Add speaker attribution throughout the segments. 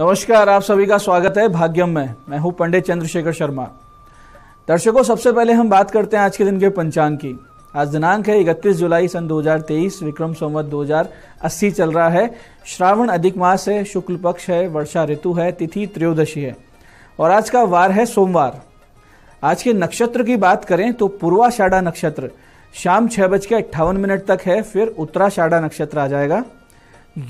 Speaker 1: नमस्कार आप सभी का स्वागत है भाग्यम में मैं हूं पंडित चंद्रशेखर शर्मा दर्शकों सबसे पहले हम बात करते हैं आज के दिन के पंचांग की आज दिनांक है इकतीस जुलाई सन 2023 विक्रम संवत 2080 चल रहा है श्रावण अधिक मास है शुक्ल पक्ष है वर्षा ऋतु है तिथि त्रयोदशी है और आज का वार है सोमवार आज के नक्षत्र की बात करें तो पूर्वाषाढ़ा नक्षत्र शाम छह बज के अट्ठावन मिनट तक है फिर उत्तराषाढ़ा नक्षत्र आ जाएगा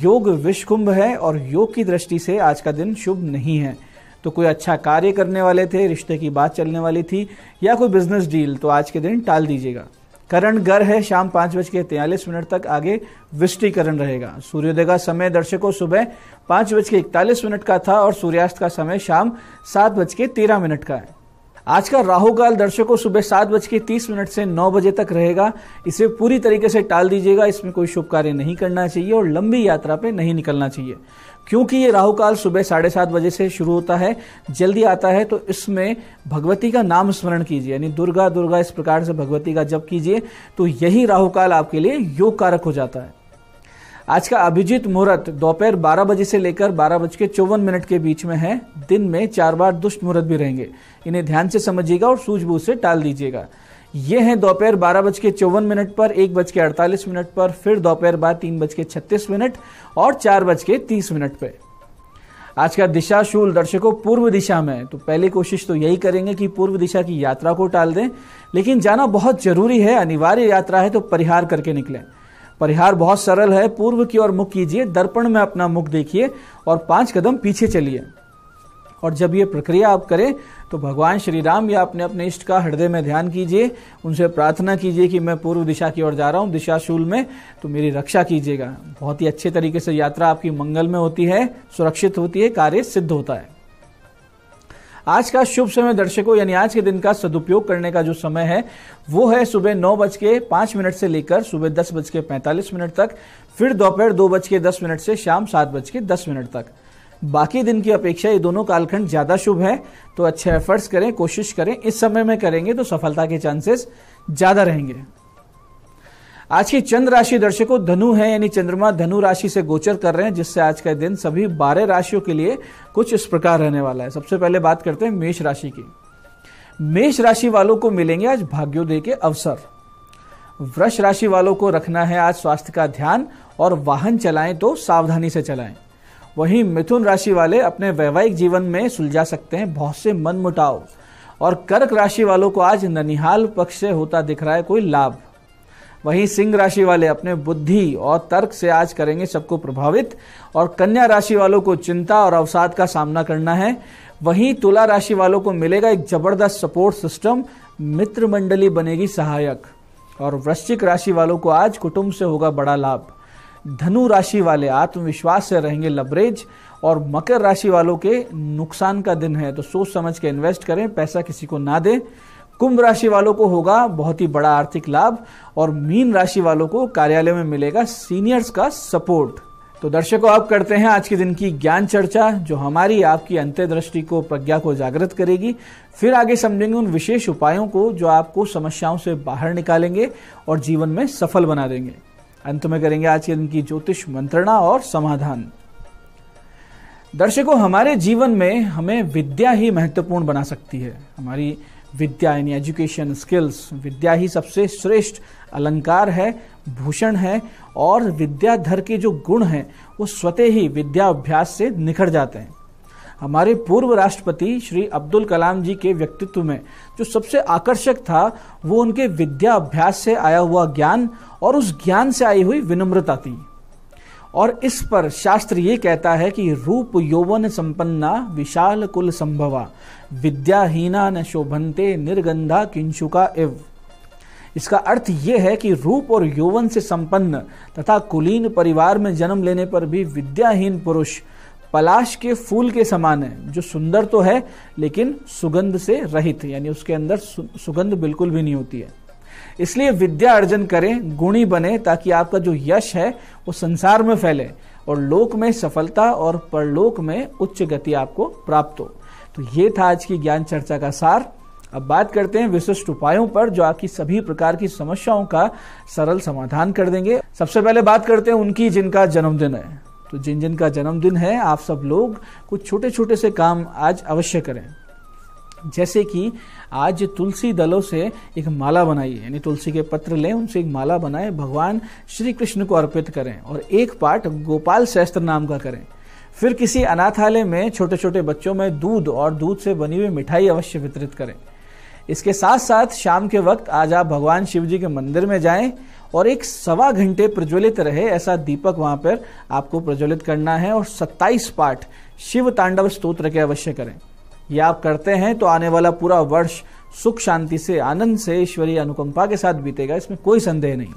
Speaker 1: योग विश्व कुंभ है और योग की दृष्टि से आज का दिन शुभ नहीं है तो कोई अच्छा कार्य करने वाले थे रिश्ते की बात चलने वाली थी या कोई बिजनेस डील तो आज के दिन टाल दीजिएगा करण घर है शाम पाँच बज के तैयलीस मिनट तक आगे विष्टीकरण रहेगा सूर्योदय का समय दर्शकों सुबह पाँच बज के इकतालीस मिनट का था और सूर्यास्त का समय शाम सात बज के तेरह मिनट का है आज का राहु काल दर्शकों सुबह सात बज के तीस मिनट से नौ बजे तक रहेगा इसे पूरी तरीके से टाल दीजिएगा इसमें कोई शुभ कार्य नहीं करना चाहिए और लंबी यात्रा पे नहीं निकलना चाहिए क्योंकि ये राहु काल सुबह साढ़े सात बजे से शुरू होता है जल्दी आता है तो इसमें भगवती का नाम स्मरण कीजिए यानी दुर्गा दुर्गा इस प्रकार से भगवती का जप कीजिए तो यही राहुकाल आपके लिए योग कारक हो जाता है आज का अभिजीत मुहूर्त दोपहर बारह बजे से लेकर बारह बज के चौवन मिनट के बीच में है दिन में चार बार दुष्ट मुहूर्त भी रहेंगे इन्हें ध्यान से समझिएगा और सूझबूझ से टाल दीजिएगा ये हैं दोपहर बारह बज के चौवन मिनट पर एक बज के अड़तालीस मिनट पर फिर दोपहर बाद तीन बज के छत्तीस मिनट और चार बज के तीस मिनट पर आज का दिशा शूल दर्शकों पूर्व दिशा में तो पहली कोशिश तो यही करेंगे कि पूर्व दिशा की यात्रा को टाल दें लेकिन जाना बहुत जरूरी है अनिवार्य यात्रा है तो परिहार करके निकलें परिहार बहुत सरल है पूर्व की ओर मुख कीजिए दर्पण में अपना मुख देखिए और पांच कदम पीछे चलिए और जब ये प्रक्रिया आप करें तो भगवान श्री राम या अपने अपने इष्ट का हृदय में ध्यान कीजिए उनसे प्रार्थना कीजिए कि मैं पूर्व दिशा की ओर जा रहा हूँ दिशाशूल में तो मेरी रक्षा कीजिएगा बहुत ही अच्छे तरीके से यात्रा आपकी मंगल में होती है सुरक्षित होती है कार्य सिद्ध होता है आज का शुभ समय दर्शकों यानी आज के दिन का सदुपयोग करने का जो समय है वो है सुबह नौ बज के पांच मिनट से लेकर सुबह दस बज के पैंतालीस मिनट तक फिर दोपहर दो बज के दस मिनट से शाम सात बज के दस मिनट तक बाकी दिन की अपेक्षा ये दोनों कालखंड ज़्यादा शुभ है तो अच्छे एफर्ट्स करें कोशिश करें इस समय में करेंगे तो सफलता के चांसेस ज़्यादा रहेंगे आज की चंद्र राशि दर्शकों धनु है यानी चंद्रमा धनु राशि से गोचर कर रहे हैं जिससे आज का दिन सभी बारह राशियों के लिए कुछ इस प्रकार रहने वाला है सबसे पहले बात करते हैं मेष राशि की मेष राशि वालों को मिलेंगे आज भाग्योदय के अवसर वृष राशि वालों को रखना है आज स्वास्थ्य का ध्यान और वाहन चलाएं तो सावधानी से चलाएं वहीं मिथुन राशि वाले अपने वैवाहिक जीवन में सुलझा सकते हैं बहुत से मनमुटाव और कर्क राशि वालों को आज ननिहाल पक्ष से होता दिख रहा है कोई लाभ वहीं सिंह राशि वाले अपने बुद्धि और तर्क से आज करेंगे सबको प्रभावित और कन्या राशि वालों को चिंता और अवसाद का सामना करना है वहीं तुला राशि वालों को मिलेगा एक जबरदस्त सपोर्ट सिस्टम मित्र मंडली बनेगी सहायक और वृश्चिक राशि वालों को आज कुटुंब से होगा बड़ा लाभ धनु राशि वाले आत्मविश्वास से रहेंगे लबरेज और मकर राशि वालों के नुकसान का दिन है तो सोच समझ के इन्वेस्ट करें पैसा किसी को ना दें कुंभ राशि वालों को होगा बहुत ही बड़ा आर्थिक लाभ और मीन राशि वालों को कार्यालय में मिलेगा सीनियर्स का सपोर्ट तो दर्शकों आप करते हैं आज के दिन की ज्ञान चर्चा जो हमारी आपकी अंत्यदृष्टि को प्रज्ञा को जागृत करेगी फिर आगे समझेंगे उन विशेष उपायों को जो आपको समस्याओं से बाहर निकालेंगे और जीवन में सफल बना देंगे अंत में करेंगे आज के दिन की ज्योतिष मंत्रणा और समाधान दर्शकों हमारे जीवन में हमें विद्या ही महत्वपूर्ण बना सकती है हमारी विद्या यानी एजुकेशन स्किल्स विद्या ही सबसे श्रेष्ठ अलंकार है भूषण है और विद्याधर के जो गुण हैं वो स्वतः ही विद्या अभ्यास से निखर जाते हैं हमारे पूर्व राष्ट्रपति श्री अब्दुल कलाम जी के व्यक्तित्व में जो सबसे आकर्षक था वो उनके विद्या अभ्यास से आया हुआ ज्ञान और उस ज्ञान से आई हुई विनम्रता थी और इस पर शास्त्र ये कहता है कि रूप यौवन संपन्ना विशाल कुल संभवा विद्याहीना न शोभनते निर्गंधा किंशुका एव इसका अर्थ यह है कि रूप और यौवन से संपन्न तथा कुलीन परिवार में जन्म लेने पर भी विद्याहीन पुरुष पलाश के फूल के समान है जो सुंदर तो है लेकिन सुगंध से रहित यानी उसके अंदर सुगंध बिल्कुल भी नहीं होती है इसलिए विद्या अर्जन करें गुणी बने ताकि आपका जो यश है वो संसार में फैले और लोक में सफलता और परलोक में उच्च गति आपको प्राप्त हो तो ये था आज की ज्ञान चर्चा का सार अब बात करते हैं विशिष्ट उपायों पर जो आपकी सभी प्रकार की समस्याओं का सरल समाधान कर देंगे सबसे पहले बात करते हैं उनकी जिनका जन्मदिन है तो जिन जिन का जन्मदिन है आप सब लोग कुछ छोटे छोटे से काम आज अवश्य करें जैसे कि आज तुलसी दलों से एक माला बनाई यानी तुलसी के पत्र लें उनसे एक माला बनाएं भगवान श्री कृष्ण को अर्पित करें और एक पाठ गोपाल सहस्त्र नाम का करें फिर किसी अनाथालय में छोटे छोटे बच्चों में दूध और दूध से बनी हुई मिठाई अवश्य वितरित करें इसके साथ साथ शाम के वक्त आज आप भगवान शिव जी के मंदिर में जाएं और एक सवा घंटे प्रज्वलित रहे ऐसा दीपक वहां पर आपको प्रज्वलित करना है और 27 पाठ शिव तांडव स्तोत्र के अवश्य करें ये आप करते हैं तो आने वाला पूरा वर्ष सुख शांति से आनंद से ईश्वरीय अनुकंपा के साथ बीतेगा इसमें कोई संदेह नहीं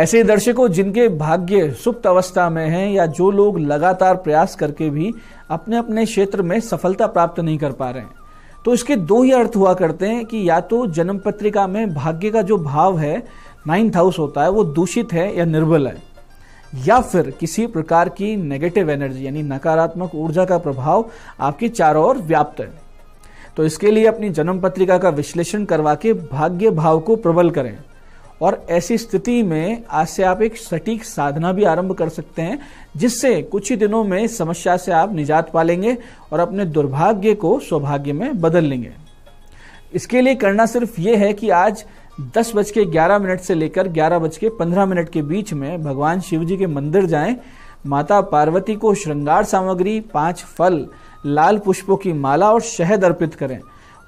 Speaker 1: ऐसे दर्शकों जिनके भाग्य सुप्त अवस्था में हैं या जो लोग लगातार प्रयास करके भी अपने अपने क्षेत्र में सफलता प्राप्त नहीं कर पा रहे हैं तो इसके दो ही अर्थ हुआ करते हैं कि या तो जन्म पत्रिका में भाग्य का जो भाव है नाइन्थ हाउस होता है वो दूषित है या निर्बल है या फिर किसी प्रकार की नेगेटिव एनर्जी यानी नकारात्मक ऊर्जा का प्रभाव आपके चारों ओर व्याप्त है तो इसके लिए अपनी जन्म पत्रिका का विश्लेषण करवा के भाग्य भाव को प्रबल करें और ऐसी स्थिति में आज से आप एक सटीक साधना भी आरंभ कर सकते हैं जिससे कुछ ही दिनों में समस्या से आप निजात पा लेंगे और अपने दुर्भाग्य को सौभाग्य में बदल लेंगे इसके लिए करना सिर्फ ये है कि आज दस बज के ग्यारह मिनट से लेकर ग्यारह बज के पंद्रह मिनट के बीच में भगवान शिव जी के मंदिर जाएं माता पार्वती को श्रृंगार सामग्री पांच फल लाल पुष्पों की माला और शहद अर्पित करें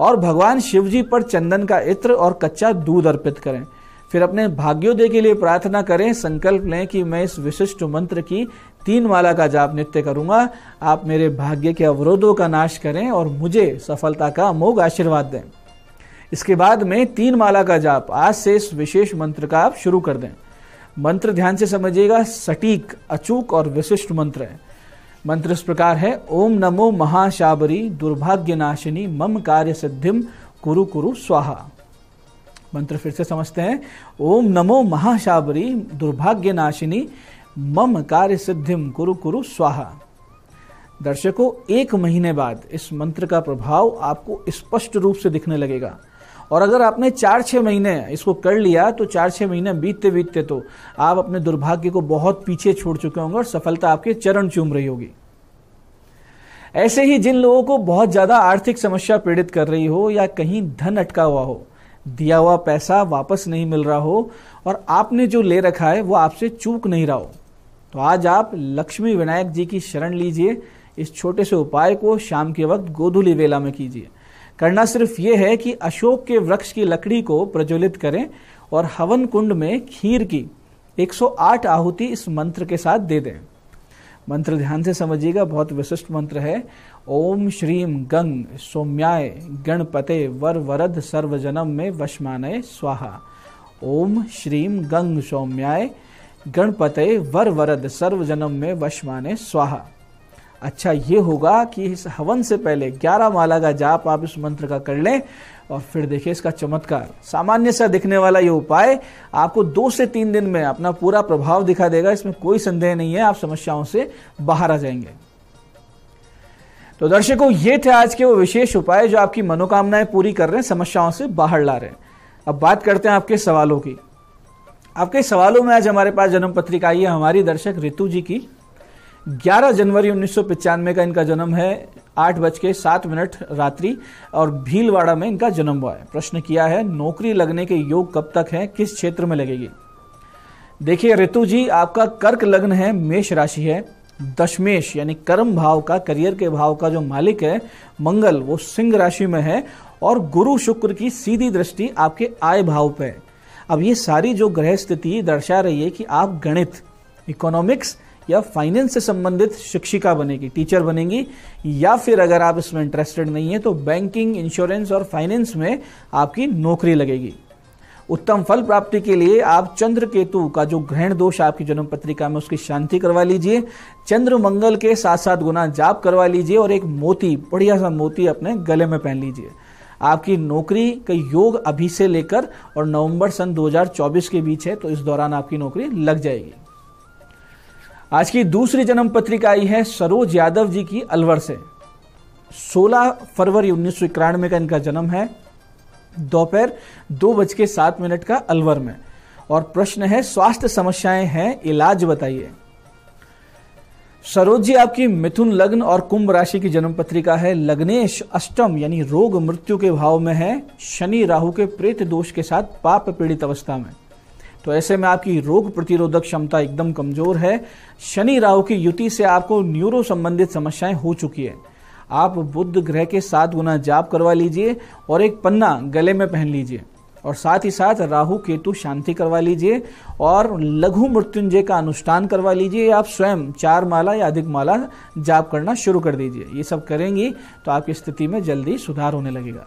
Speaker 1: और भगवान शिव जी पर चंदन का इत्र और कच्चा दूध अर्पित करें फिर अपने भाग्योदय के लिए प्रार्थना करें संकल्प लें कि मैं इस विशिष्ट मंत्र की तीन माला का जाप नित्य करूंगा आप मेरे भाग्य के अवरोधों का नाश करें और मुझे सफलता का अमोघ आशीर्वाद दें इसके बाद में तीन माला का जाप आज से इस विशेष मंत्र का आप शुरू कर दें मंत्र ध्यान से समझिएगा सटीक अचूक और विशिष्ट मंत्र है मंत्र इस प्रकार है ओम नमो महाशाबरी दुर्भाग्य नाशिनी मम कार्य सिद्धिम कुरु कुरु स्वाहा मंत्र फिर से समझते हैं ओम नमो महाशाबरी दुर्भाग्य नाशिनी मम कार्य सिद्धिम कुरु कुरु स्वाहा दर्शकों एक महीने बाद इस मंत्र का प्रभाव आपको स्पष्ट रूप से दिखने लगेगा और अगर आपने चार छः महीने इसको कर लिया तो चार छः महीने बीतते बीतते तो आप अपने दुर्भाग्य को बहुत पीछे छोड़ चुके होंगे और सफलता आपके चरण चूम रही होगी ऐसे ही जिन लोगों को बहुत ज़्यादा आर्थिक समस्या पीड़ित कर रही हो या कहीं धन अटका हुआ हो दिया हुआ पैसा वापस नहीं मिल रहा हो और आपने जो ले रखा है वो आपसे चूक नहीं रहा हो तो आज आप लक्ष्मी विनायक जी की शरण लीजिए इस छोटे से उपाय को शाम के वक्त गोधुली वेला में कीजिए करना सिर्फ ये है कि अशोक के वृक्ष की लकड़ी को प्रज्वलित करें और हवन कुंड में खीर की 108 आहुति इस मंत्र के साथ दे दें मंत्र ध्यान से समझिएगा बहुत विशिष्ट मंत्र है ओम श्रीम गंग सौम्याय गणपते वर वरद सर्वजनम में वशमानय स्वाहा ओम श्रीम गंग सौम्याय गणपते वर वरद सर्वजनम में वशमानय स्वाहा अच्छा ये होगा कि इस हवन से पहले ग्यारह माला का जाप आप इस मंत्र का कर लें और फिर देखिए इसका चमत्कार सामान्य सा दिखने वाला ये उपाय आपको दो से तीन दिन में अपना पूरा प्रभाव दिखा देगा इसमें कोई संदेह नहीं है आप समस्याओं से बाहर आ जाएंगे तो दर्शकों ये थे आज के वो विशेष उपाय जो आपकी मनोकामनाएं पूरी कर रहे हैं समस्याओं से बाहर ला रहे हैं अब बात करते हैं आपके सवालों की आपके सवालों में आज हमारे पास जन्म पत्रिका आई है हमारी दर्शक ऋतु जी की 11 जनवरी उन्नीस का इनका जन्म है आठ बज के सात मिनट रात्रि और भीलवाड़ा में इनका जन्म हुआ है प्रश्न किया है नौकरी लगने के योग कब तक है किस क्षेत्र में लगेगी देखिए ऋतु जी आपका कर्क लग्न है मेष राशि है दशमेश यानी कर्म भाव का करियर के भाव का जो मालिक है मंगल वो सिंह राशि में है और गुरु शुक्र की सीधी दृष्टि आपके आय भाव पे है अब ये सारी जो ग्रह स्थिति दर्शा रही है कि आप गणित इकोनॉमिक्स या फाइनेंस से संबंधित शिक्षिका बनेगी टीचर बनेगी या फिर अगर आप इसमें इंटरेस्टेड नहीं है तो बैंकिंग इंश्योरेंस और फाइनेंस में आपकी नौकरी लगेगी उत्तम फल प्राप्ति के लिए आप चंद्र केतु का जो ग्रहण दोष आपकी जन्म पत्रिका में उसकी शांति करवा लीजिए चंद्र मंगल के साथ साथ गुना जाप करवा लीजिए और एक मोती बढ़िया सा मोती अपने गले में पहन लीजिए आपकी नौकरी का योग अभी से लेकर और नवंबर सन 2024 के बीच है तो इस दौरान आपकी नौकरी लग जाएगी आज की दूसरी जन्म पत्रिका आई है सरोज यादव जी की अलवर से 16 फरवरी उन्नीस का इनका जन्म है दोपहर दो बज के सात मिनट का अलवर में और प्रश्न है स्वास्थ्य समस्याएं हैं इलाज बताइए सरोज जी आपकी मिथुन लग्न और कुंभ राशि की जन्म पत्रिका है लग्नेश अष्टम यानी रोग मृत्यु के भाव में है शनि राहु के प्रेत दोष के साथ पाप पीड़ित अवस्था में तो ऐसे में आपकी रोग प्रतिरोधक क्षमता एकदम कमज़ोर है शनि राहु की युति से आपको न्यूरो संबंधित समस्याएं हो चुकी है आप बुद्ध ग्रह के सात गुना जाप करवा लीजिए और एक पन्ना गले में पहन लीजिए और साथ ही साथ राहु केतु शांति करवा लीजिए और लघु मृत्युंजय का अनुष्ठान करवा लीजिए आप स्वयं चार माला या अधिक माला जाप करना शुरू कर दीजिए ये सब करेंगी तो आपकी स्थिति में जल्दी सुधार होने लगेगा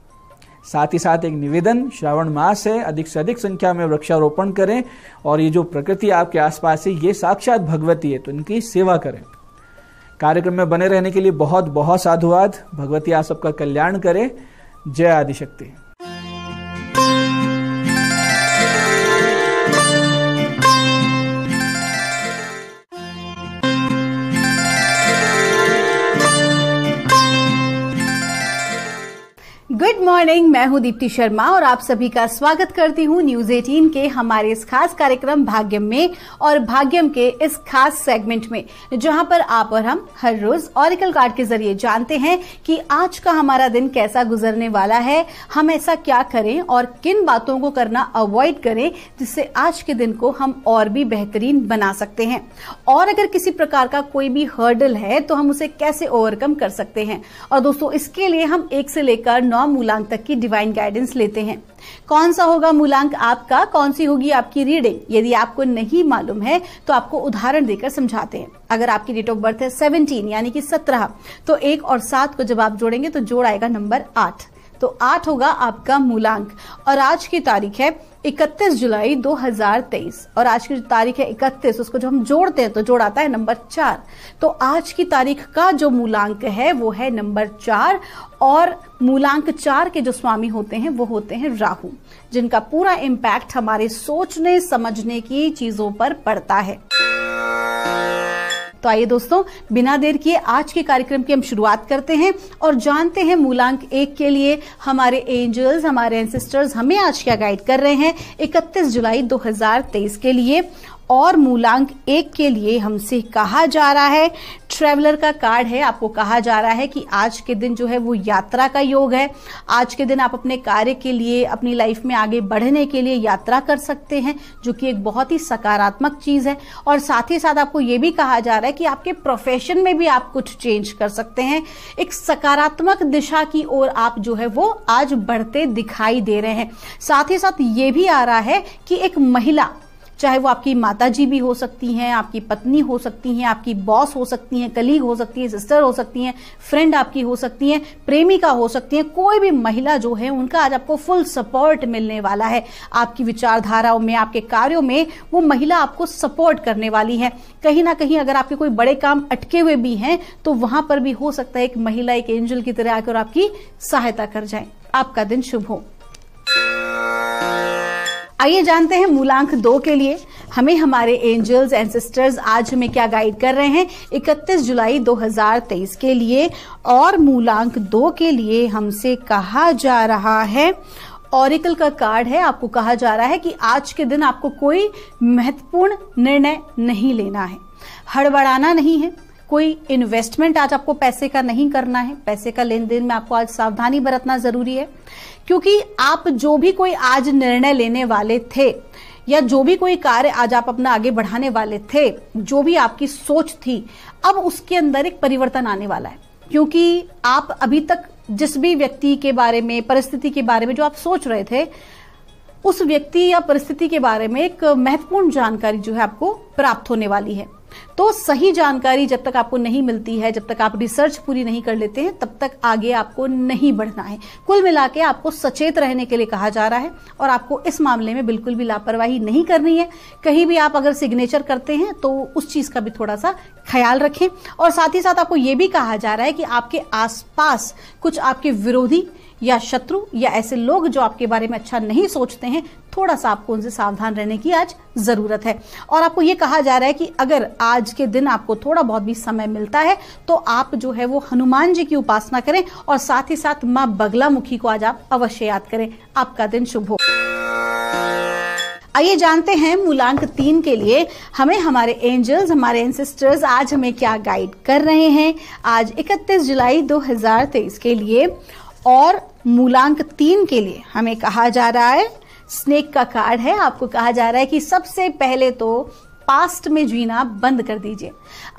Speaker 1: साथ ही साथ एक निवेदन श्रावण मास है अधिक से अधिक संख्या में वृक्षारोपण करें और ये जो प्रकृति आपके आसपास है ये साक्षात भगवती है तो इनकी सेवा करें कार्यक्रम में बने रहने के लिए बहुत बहुत साधुवाद भगवती आप सबका कल्याण करे जय आदिशक्ति
Speaker 2: मॉर्निंग मैं हूं दीप्ति शर्मा और आप सभी का स्वागत करती हूं न्यूज 18 के हमारे इस खास कार्यक्रम भाग्यम में और भाग्यम के इस खास सेगमेंट में जहां पर आप और हम हर रोज ऑरिकल कार्ड के जरिए जानते हैं कि आज का हमारा दिन कैसा गुजरने वाला है हम ऐसा क्या करें और किन बातों को करना अवॉइड करें जिससे आज के दिन को हम और भी बेहतरीन बना सकते हैं और अगर किसी प्रकार का कोई भी हर्डल है तो हम उसे कैसे ओवरकम कर सकते हैं और दोस्तों इसके लिए हम एक से लेकर नौ मूलांक तक की डिवाइन गाइडेंस लेते हैं कौन सा होगा मूलांक आपका कौन सी होगी आपकी रीडिंग यदि आपको नहीं मालूम है तो आपको उदाहरण देकर समझाते हैं अगर आपकी डेट ऑफ बर्थ है सेवनटीन यानी कि सत्रह तो एक और सात को जब आप जोड़ेंगे तो जोड़ आएगा नंबर आठ तो आठ होगा आपका मूलांक और आज की तारीख है 31 जुलाई 2023 और आज की जो तारीख है 31 उसको जो हम जोड़ते हैं तो जोड़ आता है नंबर चार तो आज की तारीख का जो मूलांक है वो है नंबर चार और मूलांक चार के जो स्वामी होते हैं वो होते हैं राहु जिनका पूरा इम्पैक्ट हमारे सोचने समझने की चीजों पर पड़ता है तो आइए दोस्तों बिना देर किए आज के कार्यक्रम की हम शुरुआत करते हैं और जानते हैं मूलांक एक के लिए हमारे एंजल्स हमारे एंसिस्टर्स हमें आज क्या गाइड कर रहे हैं इकतीस जुलाई 2023 के लिए और मूलांक एक के लिए हमसे कहा जा रहा है ट्रेवलर का कार्ड है आपको कहा जा रहा है कि आज के दिन जो है वो यात्रा का योग है आज के दिन आप अपने कार्य के लिए अपनी लाइफ में आगे बढ़ने के लिए यात्रा कर सकते हैं जो कि एक बहुत ही सकारात्मक चीज़ है और साथ ही साथ आपको ये भी कहा जा रहा है कि आपके प्रोफेशन में भी आप कुछ चेंज कर सकते हैं एक सकारात्मक दिशा की ओर आप जो है वो आज बढ़ते दिखाई दे रहे हैं साथ ही साथ ये भी आ रहा है कि एक महिला चाहे वो आपकी माता जी भी हो सकती हैं आपकी पत्नी हो सकती हैं आपकी बॉस हो सकती हैं कलीग हो सकती है सिस्टर हो सकती हैं फ्रेंड आपकी हो सकती हैं प्रेमिका हो सकती हैं कोई भी महिला जो है उनका आज आपको फुल सपोर्ट मिलने वाला है आपकी विचारधाराओं में आपके कार्यों में वो महिला आपको सपोर्ट करने वाली है कहीं ना कहीं अगर आपके कोई बड़े काम अटके हुए भी हैं तो वहां पर भी हो सकता है एक महिला एक एंजल की तरह आकर आपकी सहायता कर जाए आपका दिन शुभ हो आइए जानते हैं मूलांक दो के लिए हमें हमारे एंजल्स एंड सिस्टर्स आज हमें क्या गाइड कर रहे हैं 31 जुलाई 2023 के लिए और मूलांक दो के लिए हमसे कहा जा रहा है ऑरिकल का कार्ड है आपको कहा जा रहा है कि आज के दिन आपको कोई महत्वपूर्ण निर्णय नहीं लेना है हड़बड़ाना नहीं है कोई इन्वेस्टमेंट आज आपको पैसे का नहीं करना है पैसे का लेन देन में आपको आज सावधानी बरतना जरूरी है क्योंकि आप जो भी कोई आज निर्णय लेने वाले थे या जो भी कोई कार्य आज आप अपना आगे बढ़ाने वाले थे जो भी आपकी सोच थी अब उसके अंदर एक परिवर्तन आने वाला है क्योंकि आप अभी तक जिस भी व्यक्ति के बारे में परिस्थिति के बारे में जो आप सोच रहे थे उस व्यक्ति या परिस्थिति के बारे में एक महत्वपूर्ण जानकारी जो है आपको प्राप्त होने वाली है तो सही जानकारी जब तक आपको नहीं मिलती है जब तक आप रिसर्च पूरी नहीं कर लेते हैं तब तक आगे आपको नहीं बढ़ना है कुल मिला के आपको सचेत रहने के लिए कहा जा रहा है और आपको इस मामले में बिल्कुल भी लापरवाही नहीं करनी है कहीं भी आप अगर सिग्नेचर करते हैं तो उस चीज़ का भी थोड़ा सा ख्याल रखें और साथ ही साथ आपको ये भी कहा जा रहा है कि आपके आसपास कुछ आपके विरोधी या शत्रु या ऐसे लोग जो आपके बारे में अच्छा नहीं सोचते हैं थोड़ा सा आपको उनसे सावधान रहने की आज ज़रूरत है और आपको ये कहा जा रहा है कि अगर आज के दिन आपको थोड़ा बहुत भी समय मिलता है तो आप जो है वो हनुमान जी की उपासना करें और साथ ही साथ माँ बगला मुखी को आज आप अवश्य याद करें आपका दिन शुभ हो आइए जानते हैं मूलांक तीन के लिए हमें हमारे एंजल्स हमारे एंसेस्टर्स आज हमें क्या गाइड कर रहे हैं आज 31 जुलाई 2023 के लिए और मूलांक तीन के लिए हमें कहा जा रहा है स्नेक का कार्ड है आपको कहा जा रहा है कि सबसे पहले तो पास्ट में जीना बंद कर दीजिए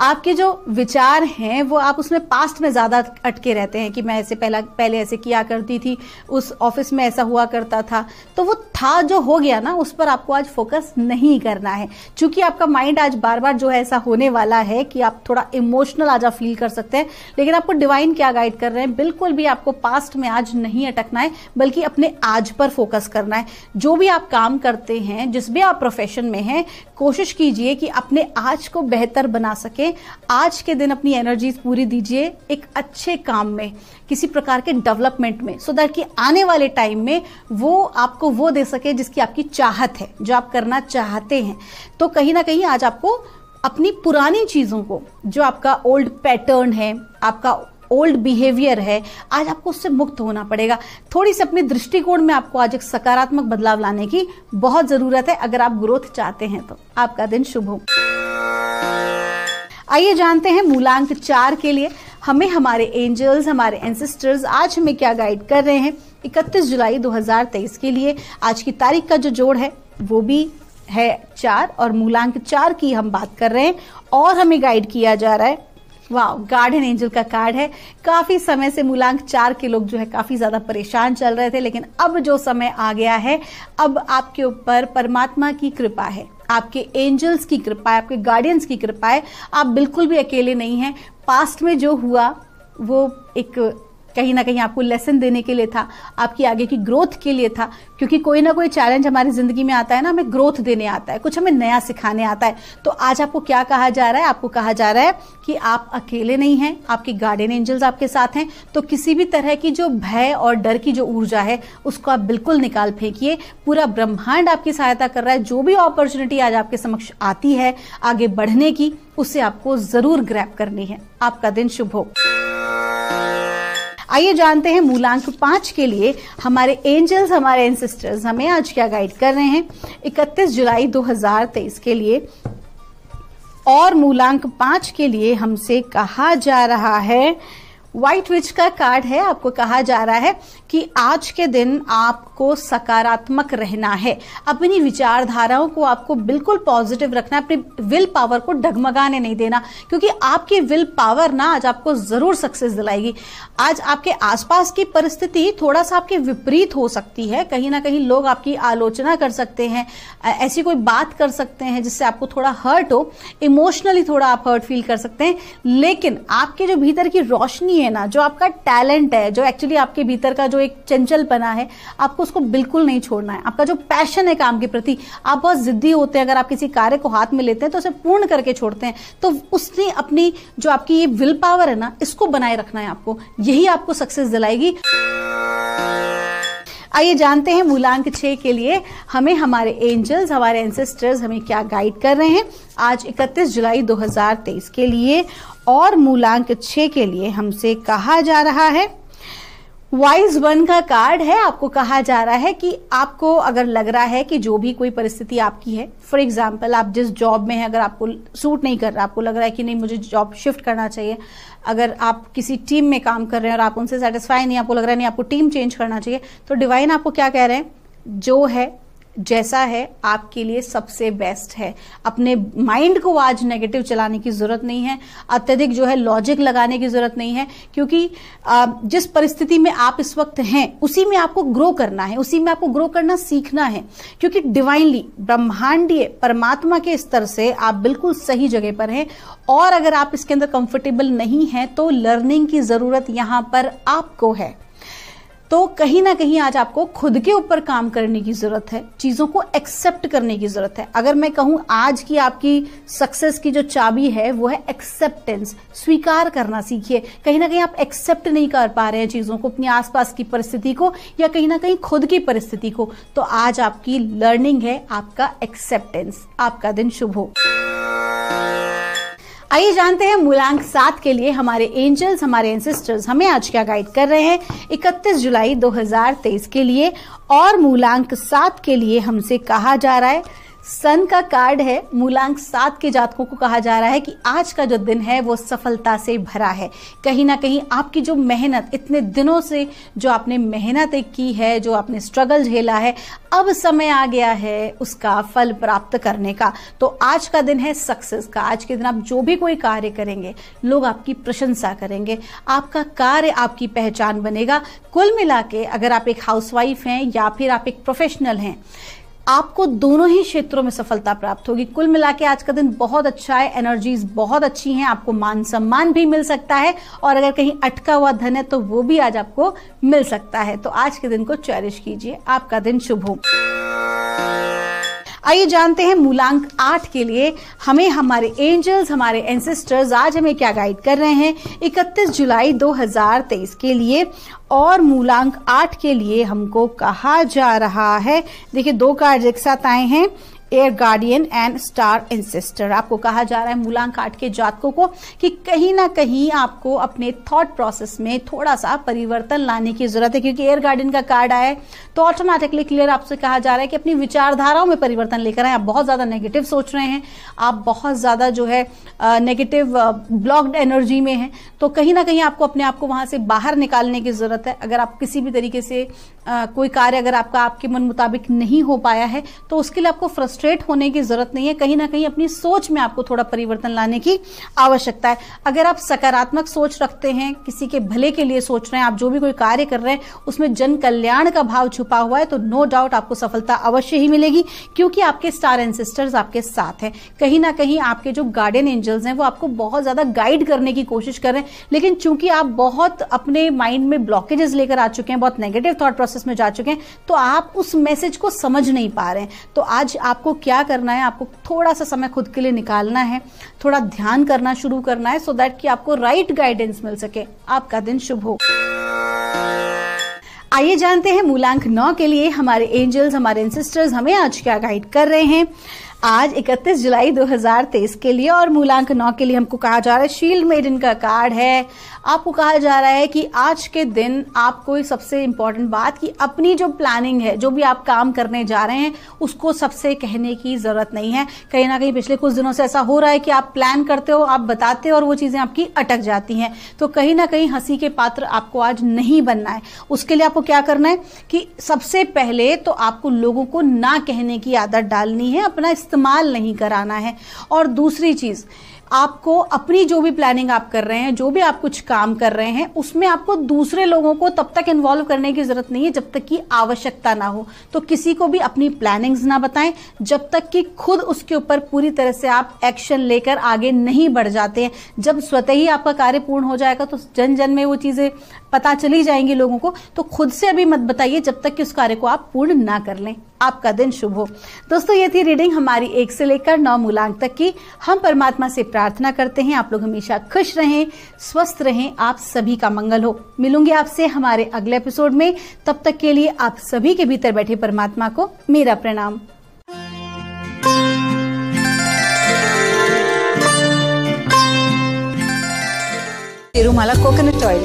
Speaker 2: आपके जो विचार हैं वो आप उसमें पास्ट में ज़्यादा अटके रहते हैं कि मैं ऐसे पहला पहले ऐसे किया करती थी उस ऑफिस में ऐसा हुआ करता था तो वो था जो हो गया ना उस पर आपको आज फोकस नहीं करना है चूंकि आपका माइंड आज बार बार जो है ऐसा होने वाला है कि आप थोड़ा इमोशनल आज आप फील कर सकते हैं लेकिन आपको डिवाइन क्या गाइड कर रहे हैं बिल्कुल भी आपको पास्ट में आज नहीं अटकना है बल्कि अपने आज पर फोकस करना है जो भी आप काम करते हैं जिस भी आप प्रोफेशन में हैं कोशिश कीजिए कीजिए कि अपने आज को बेहतर बना सके आज के दिन अपनी एनर्जीज पूरी दीजिए एक अच्छे काम में किसी प्रकार के डेवलपमेंट में सो so दैट कि आने वाले टाइम में वो आपको वो दे सके जिसकी आपकी चाहत है जो आप करना चाहते हैं तो कहीं ना कहीं आज आपको अपनी पुरानी चीज़ों को जो आपका ओल्ड पैटर्न है आपका ओल्ड बिहेवियर है आज आपको उससे मुक्त होना पड़ेगा थोड़ी सी अपने दृष्टिकोण में आपको आज एक सकारात्मक बदलाव लाने की बहुत जरूरत है अगर आप ग्रोथ चाहते हैं तो आपका दिन शुभ हो आइए जानते हैं मूलांक चार के लिए हमें हमारे एंजल्स हमारे एंसेस्टर्स आज हमें क्या गाइड कर रहे हैं 31 जुलाई 2023 के लिए आज की तारीख का जो जोड़ है वो भी है चार और मूलांक चार की हम बात कर रहे हैं और हमें गाइड किया जा रहा है वाओ गार्डन एंजल का कार्ड है काफी समय से मूलांक चार के लोग जो है काफी ज्यादा परेशान चल रहे थे लेकिन अब जो समय आ गया है अब आपके ऊपर परमात्मा की कृपा है आपके एंजल्स की कृपा है आपके गार्डियंस की कृपा है आप बिल्कुल भी अकेले नहीं हैं पास्ट में जो हुआ वो एक कहीं ना कहीं आपको लेसन देने के लिए था आपकी आगे की ग्रोथ के लिए था क्योंकि कोई ना कोई चैलेंज हमारी जिंदगी में आता है ना हमें ग्रोथ देने आता है कुछ हमें नया सिखाने आता है तो आज आपको क्या कहा जा रहा है आपको कहा जा रहा है कि आप अकेले नहीं हैं आपके गार्डियन एंजल्स आपके साथ हैं तो किसी भी तरह की जो भय और डर की जो ऊर्जा है उसको आप बिल्कुल निकाल फेंकिए पूरा ब्रह्मांड आपकी सहायता कर रहा है जो भी अपॉर्चुनिटी आज आपके समक्ष आती है आगे बढ़ने की उसे आपको जरूर ग्रैप करनी है आपका दिन शुभ हो आइए जानते हैं मूलांक पांच के लिए हमारे एंजल्स हमारे एंसिस्टर्स हमें आज क्या गाइड कर रहे हैं 31 जुलाई 2023 के लिए और मूलांक पांच के लिए हमसे कहा जा रहा है व्हाइट विच का कार्ड है आपको कहा जा रहा है कि आज के दिन आपको सकारात्मक रहना है अपनी विचारधाराओं को आपको बिल्कुल पॉजिटिव रखना है अपनी विल पावर को डगमगाने नहीं देना क्योंकि आपकी विल पावर ना आज आपको जरूर सक्सेस दिलाएगी आज आपके आसपास की परिस्थिति थोड़ा सा आपके विपरीत हो सकती है कहीं ना कहीं लोग आपकी आलोचना कर सकते हैं ऐसी कोई बात कर सकते हैं जिससे आपको थोड़ा हर्ट हो इमोशनली थोड़ा आप हर्ट फील कर सकते हैं लेकिन आपके जो भीतर की रोशनी है ना जो आपका टैलेंट है जो एक्चुअली आपके भीतर का जो एक चंचल बना है आपको उसको बिल्कुल नहीं छोड़ना है आपका जो पैशन है काम के प्रति आप बहुत जिद्दी होते हैं अगर आप किसी कार्य को हाथ में लेते हैं तो उसे पूर्ण करके छोड़ते हैं तो उसने अपनी जो आपकी ये विल पावर है ना इसको बनाए रखना है आपको यही आपको सक्सेस दिलाएगी आइए जानते हैं मूलांक छः के लिए हमें हमारे एंजल्स हमारे एंसेस्टर्स हमें क्या गाइड कर रहे हैं आज 31 जुलाई 2023 के लिए और मूलांक छः के लिए हमसे कहा जा रहा है वाइज वन का कार्ड है आपको कहा जा रहा है कि आपको अगर लग रहा है कि जो भी कोई परिस्थिति आपकी है फॉर एग्जाम्पल आप जिस जॉब में है अगर आपको सूट नहीं कर रहा आपको लग रहा है कि नहीं मुझे जॉब शिफ्ट करना चाहिए अगर आप किसी टीम में काम कर रहे हैं और आप उनसे सेटिस्फाई नहीं आपको लग रहा है नहीं आपको टीम चेंज करना चाहिए तो डिवाइन आपको क्या कह रहे हैं जो है जैसा है आपके लिए सबसे बेस्ट है अपने माइंड को आज नेगेटिव चलाने की जरूरत नहीं है अत्यधिक जो है लॉजिक लगाने की जरूरत नहीं है क्योंकि जिस परिस्थिति में आप इस वक्त हैं उसी में आपको ग्रो करना है उसी में आपको ग्रो करना सीखना है क्योंकि डिवाइनली ब्रह्मांडीय परमात्मा के स्तर से आप बिल्कुल सही जगह पर हैं और अगर आप इसके अंदर कंफर्टेबल नहीं है तो लर्निंग की जरूरत यहां पर आपको है तो कहीं ना कहीं आज आपको खुद के ऊपर काम करने की जरूरत है चीजों को एक्सेप्ट करने की जरूरत है अगर मैं कहूं आज की आपकी सक्सेस की जो चाबी है वो है एक्सेप्टेंस स्वीकार करना सीखिए कहीं ना कहीं आप एक्सेप्ट नहीं कर पा रहे हैं चीजों को अपने आसपास की परिस्थिति को या कहीं ना कहीं खुद की परिस्थिति को तो आज आपकी लर्निंग है आपका एक्सेप्टेंस आपका दिन शुभ हो आइए जानते हैं मूलांक सात के लिए हमारे एंजल्स हमारे एंसिस्टर्स हमें आज क्या गाइड कर रहे हैं 31 जुलाई 2023 के लिए और मूलांक सात के लिए हमसे कहा जा रहा है सन का कार्ड है मूलांक सात के जातकों को कहा जा रहा है कि आज का जो दिन है वो सफलता से भरा है कहीं ना कहीं आपकी जो मेहनत इतने दिनों से जो आपने मेहनत की है जो आपने स्ट्रगल झेला है अब समय आ गया है उसका फल प्राप्त करने का तो आज का दिन है सक्सेस का आज के दिन आप जो भी कोई कार्य करेंगे लोग आपकी प्रशंसा करेंगे आपका कार्य आपकी पहचान बनेगा कुल मिला के अगर आप एक हाउसवाइफ हैं या फिर आप एक प्रोफेशनल हैं आपको दोनों ही क्षेत्रों में सफलता प्राप्त होगी कुल मिला के आज का दिन बहुत अच्छा है एनर्जीज बहुत अच्छी हैं आपको मान सम्मान भी मिल सकता है और अगर कहीं अटका हुआ धन है तो वो भी आज आपको मिल सकता है तो आज के दिन को चेरिश कीजिए आपका दिन शुभ हो आइए जानते हैं मूलांक आठ के लिए हमें हमारे एंजल्स हमारे एंसेस्टर्स आज हमें क्या गाइड कर रहे हैं 31 जुलाई 2023 के लिए और मूलांक आठ के लिए हमको कहा जा रहा है देखिए दो कार्ड एक साथ आए हैं air guardian and star ancestor आपको कहा जा रहा है मूलांक आठ के जातकों को कि कहीं ना कहीं आपको अपने थॉट प्रोसेस में थोड़ा सा परिवर्तन लाने की जरूरत है क्योंकि एयर गार्डियन का कार्ड आया है तो ऑटोमेटिकली क्लियर आपसे कहा जा रहा है कि अपनी विचारधाराओं में परिवर्तन लेकर आए आप बहुत ज्यादा नेगेटिव सोच रहे हैं आप बहुत ज्यादा जो है नेगेटिव ब्लॉक्ड एनर्जी में है तो कहीं ना कहीं आपको अपने आप को वहां से बाहर निकालने की जरूरत है अगर आप किसी भी तरीके से कोई कार्य अगर आपका आपके मन मुताबिक नहीं हो पाया है तो उसके लिए आपको फ्रस्ट फ्रस्ट्रेट होने की जरूरत नहीं है कहीं ना कहीं अपनी सोच में आपको थोड़ा परिवर्तन लाने की आवश्यकता है अगर आप सकारात्मक सोच रखते हैं किसी के भले के लिए सोच रहे हैं आप जो भी कोई कार्य कर रहे हैं उसमें जन कल्याण का भाव छुपा हुआ है तो नो डाउट आपको सफलता अवश्य ही मिलेगी क्योंकि आपके स्टार सिस्टर्स आपके साथ हैं कहीं ना कहीं आपके जो गार्डियन एंजल्स हैं वो आपको बहुत ज्यादा गाइड करने की कोशिश कर रहे हैं लेकिन चूंकि आप बहुत अपने माइंड में ब्लॉकेजेस लेकर आ चुके हैं बहुत नेगेटिव थॉट प्रोसेस में जा चुके हैं तो आप उस मैसेज को समझ नहीं पा रहे हैं तो आज आपको क्या करना है आपको थोड़ा सा समय खुद के लिए निकालना है थोड़ा ध्यान करना शुरू करना है सो so दैट कि आपको राइट गाइडेंस मिल सके आपका दिन शुभ हो आइए जानते हैं मूलांक नौ के लिए हमारे एंजल्स हमारे इंसिस्टर्स हमें आज क्या गाइड कर रहे हैं आज 31 जुलाई 2023 के लिए और मूलांक नौ के लिए हमको कहा जा रहा है शील्ड इन का कार्ड है आपको कहा जा रहा है कि आज के दिन आपको सबसे इम्पॉर्टेंट बात कि अपनी जो प्लानिंग है जो भी आप काम करने जा रहे हैं उसको सबसे कहने की ज़रूरत नहीं है कहीं ना कहीं पिछले कुछ दिनों से ऐसा हो रहा है कि आप प्लान करते हो आप बताते हो और वो चीज़ें आपकी अटक जाती हैं तो कहीं ना कहीं हंसी के पात्र आपको आज नहीं बनना है उसके लिए आपको क्या करना है कि सबसे पहले तो आपको लोगों को ना कहने की आदत डालनी है अपना इस्तेमाल नहीं कराना है और दूसरी चीज़ आपको अपनी जो भी प्लानिंग आप कर रहे हैं जो भी आप कुछ काम कर रहे हैं उसमें आपको दूसरे लोगों को तब तक इन्वॉल्व करने की जरूरत नहीं है जब तक कि आवश्यकता ना हो तो किसी को भी अपनी प्लानिंग्स ना बताएं जब तक कि खुद उसके ऊपर पूरी तरह से आप एक्शन लेकर आगे नहीं बढ़ जाते हैं जब स्वतः ही आपका कार्य पूर्ण हो जाएगा तो जन जन में वो चीजें पता चली जाएंगी लोगों को तो खुद से अभी मत बताइए जब तक कि उस कार्य को आप पूर्ण ना कर लें आपका दिन शुभ हो दोस्तों ये थी रीडिंग हमारी एक से लेकर नौ मूलांक तक की हम परमात्मा से प्रार्थना करते हैं आप लोग हमेशा खुश रहें स्वस्थ रहें आप सभी का मंगल हो मिलूंगी आपसे हमारे अगले एपिसोड में तब तक के लिए आप सभी के भीतर बैठे परमात्मा को मेरा प्रणाम तिरुमाला कोकोनट ऑयल